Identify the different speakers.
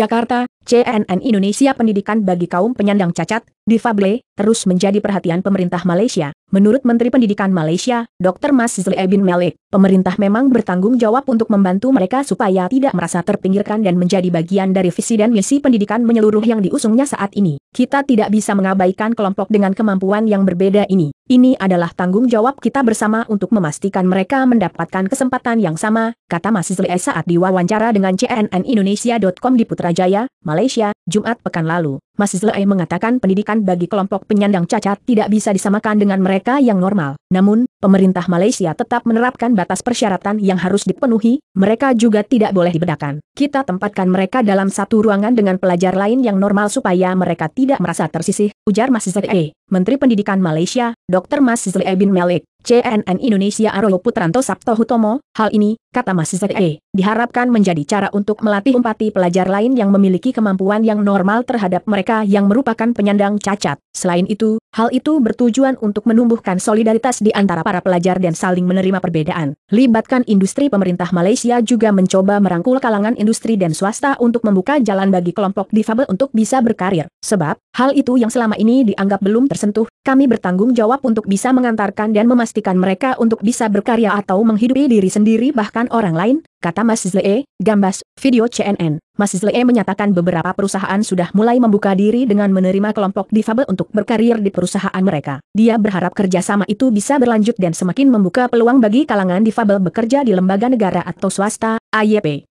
Speaker 1: Jakarta, CNN Indonesia Pendidikan bagi kaum penyandang cacat, difable, terus menjadi perhatian pemerintah Malaysia. Menurut Menteri Pendidikan Malaysia, Dr. Mas Zlee bin Malik, pemerintah memang bertanggung jawab untuk membantu mereka supaya tidak merasa terpinggirkan dan menjadi bagian dari visi dan misi pendidikan menyeluruh yang diusungnya saat ini. Kita tidak bisa mengabaikan kelompok dengan kemampuan yang berbeda ini. Ini adalah tanggung jawab kita bersama untuk memastikan mereka mendapatkan kesempatan yang sama, kata Mas Zlee saat diwawancara dengan CNN Indonesia.com di Putrajaya, Malaysia, Jumat pekan lalu. Mas Zlei mengatakan pendidikan bagi kelompok penyandang cacat tidak bisa disamakan dengan mereka yang normal. Namun, pemerintah Malaysia tetap menerapkan batas persyaratan yang harus dipenuhi, mereka juga tidak boleh dibedakan. Kita tempatkan mereka dalam satu ruangan dengan pelajar lain yang normal supaya mereka tidak merasa tersisih, ujar Mas Zee, Menteri Pendidikan Malaysia, Dr. Mas Zee bin Malik, CNN Indonesia Aryo Putranto Sabto Hutomo, hal ini, kata Mas Zee, diharapkan menjadi cara untuk melatih empati pelajar lain yang memiliki kemampuan yang normal terhadap mereka yang merupakan penyandang cacat. Selain itu, Hal itu bertujuan untuk menumbuhkan solidaritas di antara para pelajar dan saling menerima perbedaan. Libatkan industri pemerintah Malaysia juga mencoba merangkul kalangan industri dan swasta untuk membuka jalan bagi kelompok difabel untuk bisa berkarir. Sebab, hal itu yang selama ini dianggap belum tersentuh, kami bertanggung jawab untuk bisa mengantarkan dan memastikan mereka untuk bisa berkarya atau menghidupi diri sendiri bahkan orang lain, kata Mas Zlee, Gambas, video CNN. Mas Zlee menyatakan beberapa perusahaan sudah mulai membuka diri dengan menerima kelompok difabel untuk berkarir di perusahaan mereka. Dia berharap kerjasama itu bisa berlanjut dan semakin membuka peluang bagi kalangan difabel bekerja di lembaga negara atau swasta, AYP.